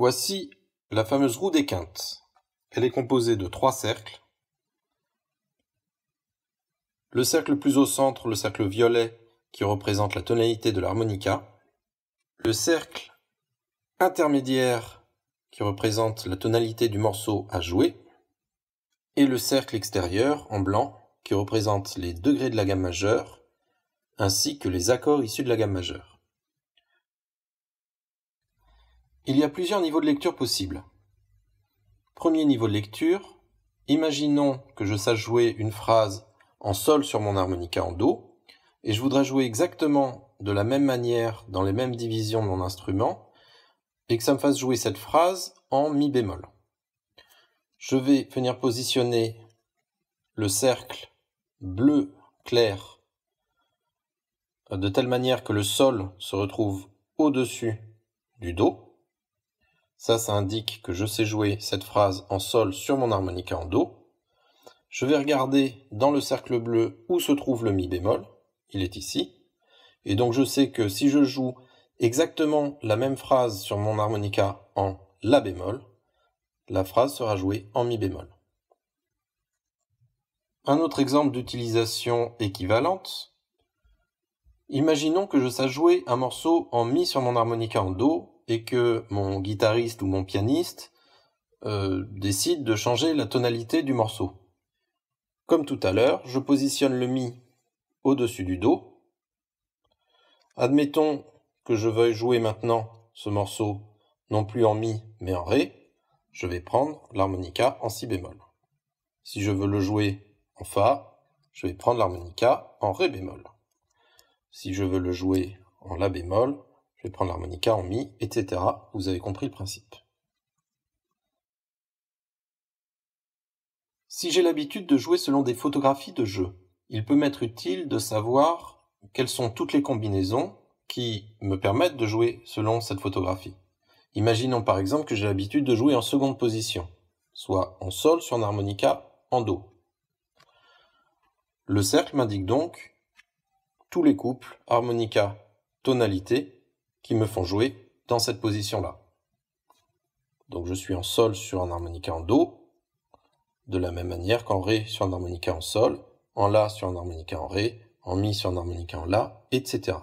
Voici la fameuse roue des quintes. Elle est composée de trois cercles. Le cercle plus au centre, le cercle violet, qui représente la tonalité de l'harmonica. Le cercle intermédiaire, qui représente la tonalité du morceau à jouer. Et le cercle extérieur, en blanc, qui représente les degrés de la gamme majeure, ainsi que les accords issus de la gamme majeure. Il y a plusieurs niveaux de lecture possibles. Premier niveau de lecture, imaginons que je sache jouer une phrase en sol sur mon harmonica en do, et je voudrais jouer exactement de la même manière dans les mêmes divisions de mon instrument, et que ça me fasse jouer cette phrase en mi bémol. Je vais venir positionner le cercle bleu clair euh, de telle manière que le sol se retrouve au-dessus du do ça, ça indique que je sais jouer cette phrase en sol sur mon harmonica en Do. Je vais regarder dans le cercle bleu où se trouve le Mi bémol. Il est ici. Et donc je sais que si je joue exactement la même phrase sur mon harmonica en La bémol, la phrase sera jouée en Mi bémol. Un autre exemple d'utilisation équivalente. Imaginons que je sache jouer un morceau en Mi sur mon harmonica en Do et que mon guitariste ou mon pianiste euh, décide de changer la tonalité du morceau. Comme tout à l'heure, je positionne le Mi au-dessus du Do. Admettons que je veuille jouer maintenant ce morceau non plus en Mi mais en Ré, je vais prendre l'harmonica en Si bémol. Si je veux le jouer en Fa, je vais prendre l'harmonica en Ré bémol. Si je veux le jouer en La bémol, je vais prendre l'harmonica en mi, etc. Vous avez compris le principe. Si j'ai l'habitude de jouer selon des photographies de jeu, il peut m'être utile de savoir quelles sont toutes les combinaisons qui me permettent de jouer selon cette photographie. Imaginons par exemple que j'ai l'habitude de jouer en seconde position, soit en sol sur un harmonica, en do. Le cercle m'indique donc tous les couples harmonica tonalité qui me font jouer dans cette position-là. Donc je suis en sol sur un harmonica en Do, de la même manière qu'en Ré sur un harmonica en sol, en La sur un harmonica en Ré, en Mi sur un harmonica en La, etc.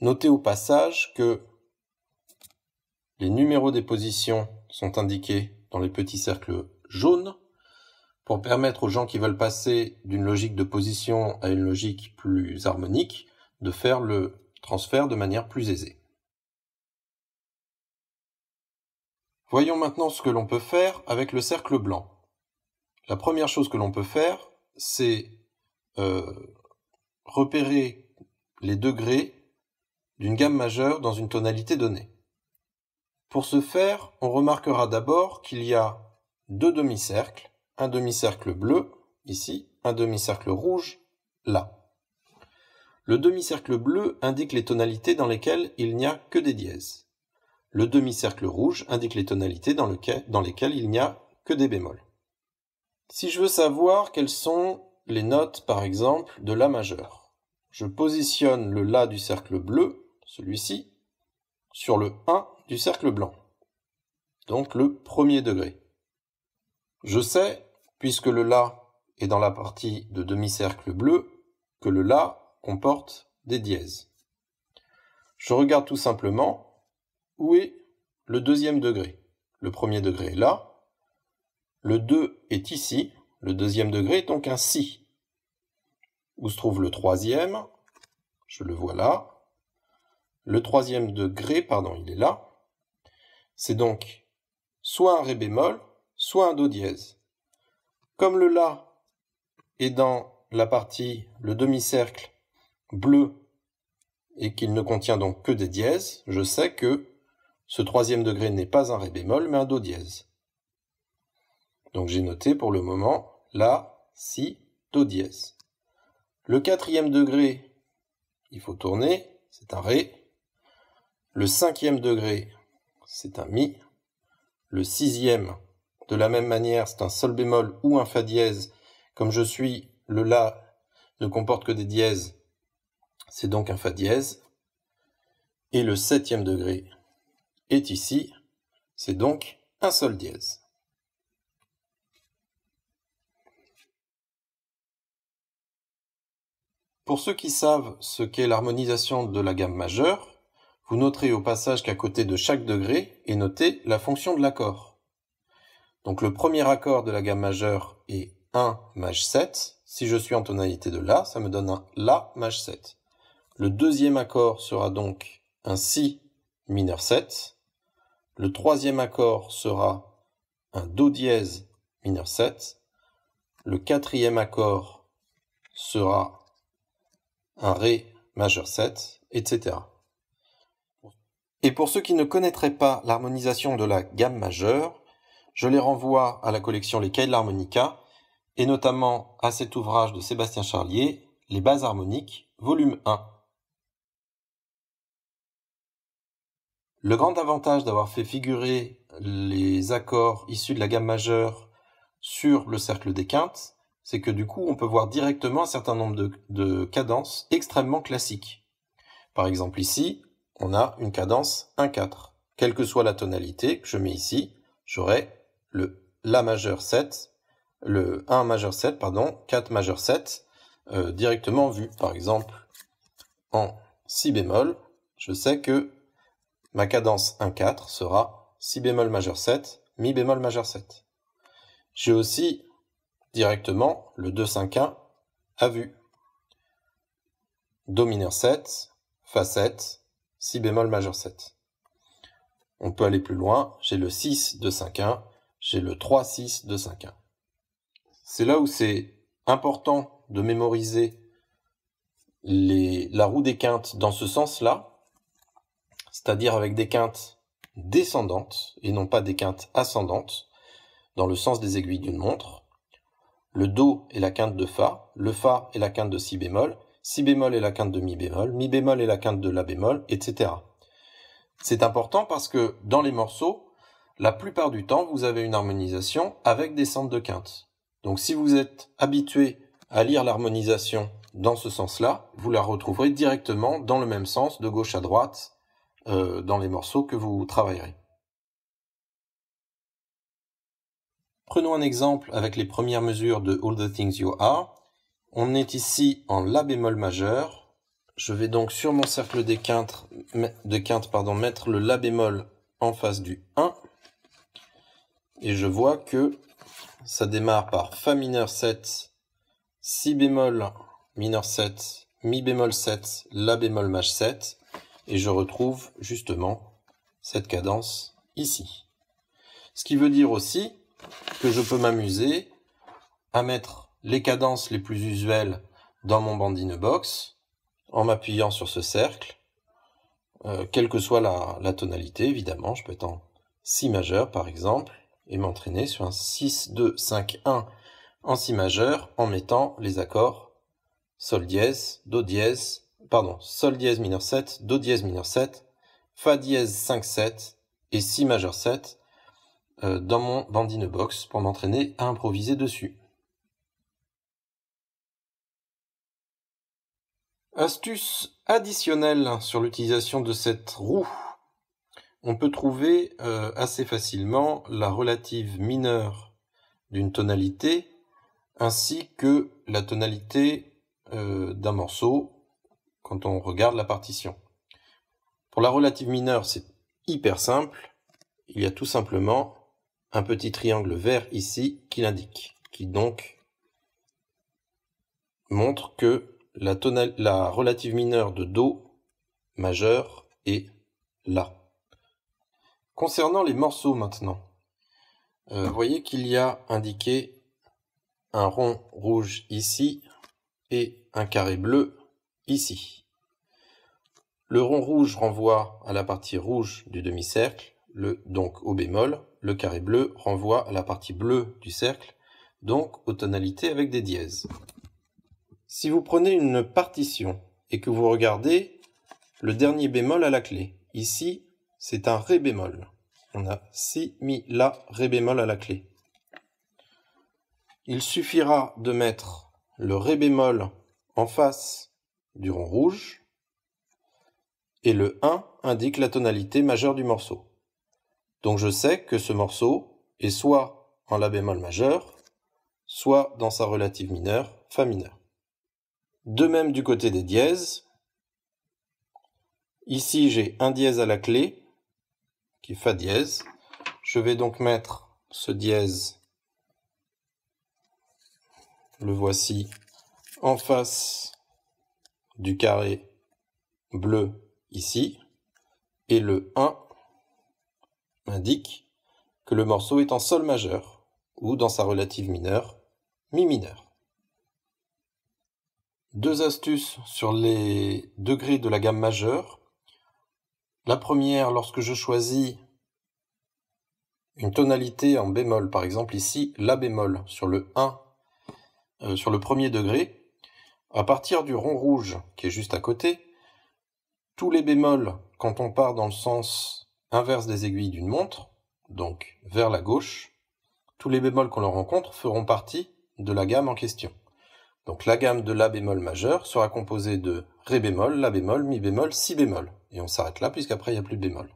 Notez au passage que les numéros des positions sont indiqués dans les petits cercles jaunes pour permettre aux gens qui veulent passer d'une logique de position à une logique plus harmonique de faire le Transfert de manière plus aisée. Voyons maintenant ce que l'on peut faire avec le cercle blanc. La première chose que l'on peut faire, c'est euh, repérer les degrés d'une gamme majeure dans une tonalité donnée. Pour ce faire, on remarquera d'abord qu'il y a deux demi-cercles, un demi-cercle bleu, ici, un demi-cercle rouge, là. Le demi-cercle bleu indique les tonalités dans lesquelles il n'y a que des dièses. Le demi-cercle rouge indique les tonalités dans, lesquelles il n'y a que des bémols. Si je veux savoir quelles sont les notes, par exemple, de La majeure, je positionne le La du cercle bleu, celui-ci, sur le 1 du cercle blanc, donc le premier degré. Je sais, puisque le La est dans la partie de demi-cercle bleu, que le La comporte des dièses. Je regarde tout simplement où est le deuxième degré. Le premier degré est là, le 2 est ici, le deuxième degré est donc un si. Où se trouve le troisième Je le vois là. Le troisième degré, pardon, il est là. C'est donc soit un ré bémol, soit un do dièse. Comme le la est dans la partie, le demi-cercle bleu et qu'il ne contient donc que des dièses, je sais que ce troisième degré n'est pas un ré bémol, mais un do dièse. Donc j'ai noté pour le moment la, si, do dièse. Le quatrième degré, il faut tourner, c'est un ré. Le cinquième degré, c'est un mi. Le sixième, de la même manière, c'est un sol bémol ou un fa dièse. Comme je suis, le la ne comporte que des dièses, c'est donc un Fa dièse, et le septième degré est ici, c'est donc un Sol dièse. Pour ceux qui savent ce qu'est l'harmonisation de la gamme majeure, vous noterez au passage qu'à côté de chaque degré est notée la fonction de l'accord. Donc le premier accord de la gamme majeure est 1 maj 7. Si je suis en tonalité de La, ça me donne un La maj 7. Le deuxième accord sera donc un Si mineur 7. Le troisième accord sera un Do dièse mineur 7. Le quatrième accord sera un Ré majeur 7, etc. Et pour ceux qui ne connaîtraient pas l'harmonisation de la gamme majeure, je les renvoie à la collection Les Cahiers de l'harmonica, et notamment à cet ouvrage de Sébastien Charlier, Les bases harmoniques, volume 1. Le grand avantage d'avoir fait figurer les accords issus de la gamme majeure sur le cercle des quintes, c'est que du coup, on peut voir directement un certain nombre de, cadences extrêmement classiques. Par exemple ici, on a une cadence 1-4. Quelle que soit la tonalité que je mets ici, j'aurai le La majeur 7, le 1 majeur 7, pardon, 4 majeur 7, directement vu. Par exemple, en si bémol, je sais que ma cadence 1-4 sera si bémol majeur 7, mi bémol majeur 7. J'ai aussi directement le 2-5-1 à vue. Do mineur 7, Fa 7, Si bémol majeur 7. On peut aller plus loin, j'ai le 6 2 5-1, j'ai le 3 6 2 5-1. C'est là où c'est important de mémoriser les, la roue des quintes dans ce sens-là, c'est-à-dire avec des quintes descendantes et non pas des quintes ascendantes, dans le sens des aiguilles d'une montre. Le Do est la quinte de Fa, le Fa est la quinte de Si bémol, Si bémol est la quinte de Mi bémol, Mi bémol est la quinte de La bémol, etc. C'est important parce que dans les morceaux, la plupart du temps, vous avez une harmonisation avec des centres de quintes. Donc si vous êtes habitué à lire l'harmonisation dans ce sens-là, vous la retrouverez directement dans le même sens, de gauche à droite, euh, dans les morceaux que vous travaillerez. Prenons un exemple avec les premières mesures de All the Things You Are. On est ici en La bémol majeur. Je vais donc sur mon cercle des de quintes pardon, mettre le La bémol en face du 1. Et je vois que ça démarre par Fa mineur 7, Si bémol mineur 7, Mi bémol 7, La bémol maj 7 et je retrouve justement cette cadence ici. Ce qui veut dire aussi que je peux m'amuser à mettre les cadences les plus usuelles dans mon bandine box en m'appuyant sur ce cercle, euh, quelle que soit la, la, tonalité évidemment, je peux être en Si majeur par exemple et m'entraîner sur un 6, 2, 5, 1 en Si majeur en mettant les accords Sol dièse, Do dièse, pardon, Sol dièse mineur 7, Do dièse mineur 7, Fa dièse 5 7 et Si majeur 7 euh, dans mon Bandine Box pour m'entraîner à improviser dessus. Astuce additionnelle sur l'utilisation de cette roue. On peut trouver euh, assez facilement la relative mineure d'une tonalité ainsi que la tonalité euh, d'un morceau on regarde la partition. Pour la relative mineure, c'est hyper simple. Il y a tout simplement un petit triangle vert ici qui l'indique, qui donc montre que la, relative mineure de Do majeur est là. Concernant les morceaux maintenant, euh, vous voyez qu'il y a indiqué un rond rouge ici et un carré bleu ici. Le rond rouge renvoie à la partie rouge du demi-cercle, le donc au bémol. Le carré bleu renvoie à la partie bleue du cercle, donc aux tonalités avec des dièses. Si vous prenez une partition et que vous regardez le dernier bémol à la clé, ici c'est un ré bémol. On a si, mi, la, ré bémol à la clé. Il suffira de mettre le ré bémol en face du rond rouge et le 1 indique la tonalité majeure du morceau. Donc je sais que ce morceau est soit en La bémol majeur, soit dans sa relative mineure, Fa mineur. De même du côté des dièses, ici j'ai un dièse à la clé, qui est Fa dièse. Je vais donc mettre ce dièse, le voici, en face du carré bleu ici, et le 1 indique que le morceau est en sol majeur, ou dans sa relative mineure, mi mineur. Deux astuces sur les degrés de la gamme majeure. La première, lorsque je choisis une tonalité en bémol, par exemple ici, la bémol, sur le 1, euh, sur le premier degré, à partir du rond rouge qui est juste à côté, tous les bémols quand on part dans le sens inverse des aiguilles d'une montre, donc vers la gauche, tous les bémols qu'on leur rencontre feront partie de la gamme en question. Donc la gamme de La bémol majeur sera composée de Ré bémol, La bémol, Mi bémol, Si bémol. Et on s'arrête là puisqu'après il n'y a plus de bémol.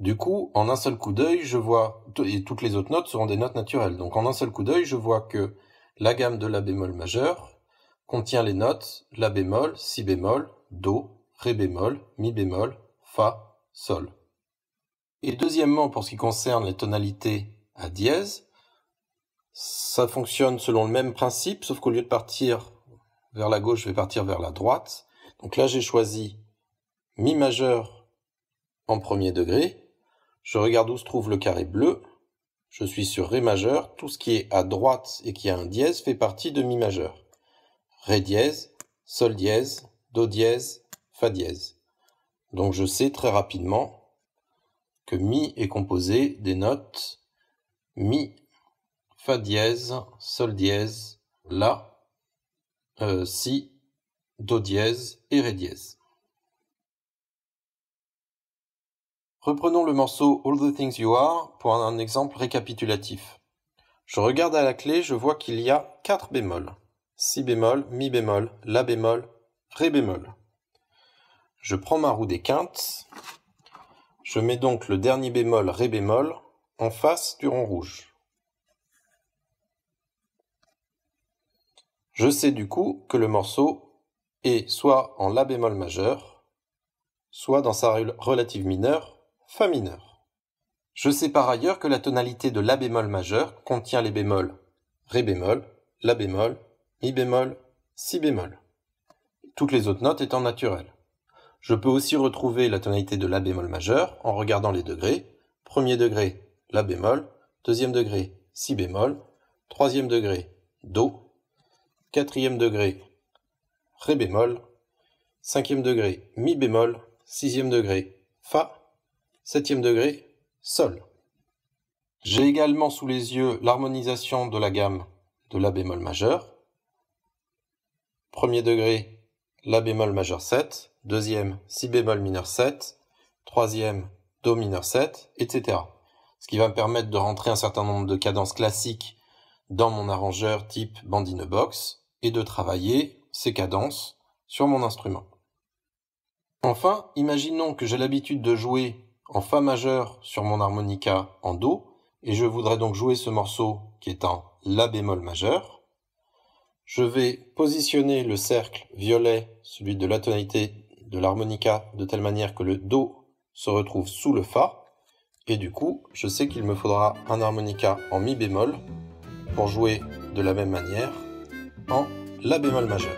Du coup, en un seul coup d'œil, je vois, et toutes les autres notes seront des notes naturelles. Donc en un seul coup d'œil, je vois que la gamme de La bémol majeur contient les notes La bémol, Si bémol, Do, Ré bémol, Mi bémol, Fa, Sol. Et deuxièmement, pour ce qui concerne les tonalités à dièse, ça fonctionne selon le même principe, sauf qu'au lieu de partir vers la gauche, je vais partir vers la droite. Donc là, j'ai choisi Mi majeur en premier degré. Je regarde où se trouve le carré bleu. Je suis sur Ré majeur. Tout ce qui est à droite et qui a un dièse fait partie de Mi majeur. Ré dièse, Sol dièse, Do dièse, donc je sais très rapidement que mi est composé des notes mi, fa dièse, sol dièse, la, euh, si, do dièse et ré dièse. Reprenons le morceau All the Things You Are pour un exemple récapitulatif. Je regarde à la clé, je vois qu'il y a 4 bémols. Si bémol, mi bémol, la bémol, ré bémol. Je prends ma roue des quintes. Je mets donc le dernier bémol Ré bémol en face du rond rouge. Je sais du coup que le morceau est soit en La bémol majeur, soit dans sa relative mineure, Fa mineur. Je sais par ailleurs que la tonalité de La bémol majeur contient les bémols Ré bémol, La bémol, Mi bémol, Si bémol. Toutes les autres notes étant naturelles. Je peux aussi retrouver la tonalité de La bémol majeur en regardant les degrés. Premier degré, La bémol. Deuxième degré, Si bémol. Troisième degré, Do. Quatrième degré, Ré bémol. Cinquième degré, Mi bémol. Sixième degré, Fa. Septième degré, Sol. J'ai également sous les yeux l'harmonisation de la gamme de La bémol majeur. Premier degré, La bémol majeur 7 deuxième si bémol mineur 7, troisième do mineur 7, etc. Ce qui va me permettre de rentrer un certain nombre de cadences classiques dans mon arrangeur type bandine box et de travailler ces cadences sur mon instrument. Enfin, imaginons que j'ai l'habitude de jouer en Fa majeur sur mon harmonica en Do, et je voudrais donc jouer ce morceau qui est en La bémol majeur. Je vais positionner le cercle violet, celui de la tonalité de l'harmonica de telle manière que le Do se retrouve sous le Fa, et du coup, je sais qu'il me faudra un harmonica en Mi bémol pour jouer de la même manière en La bémol majeur.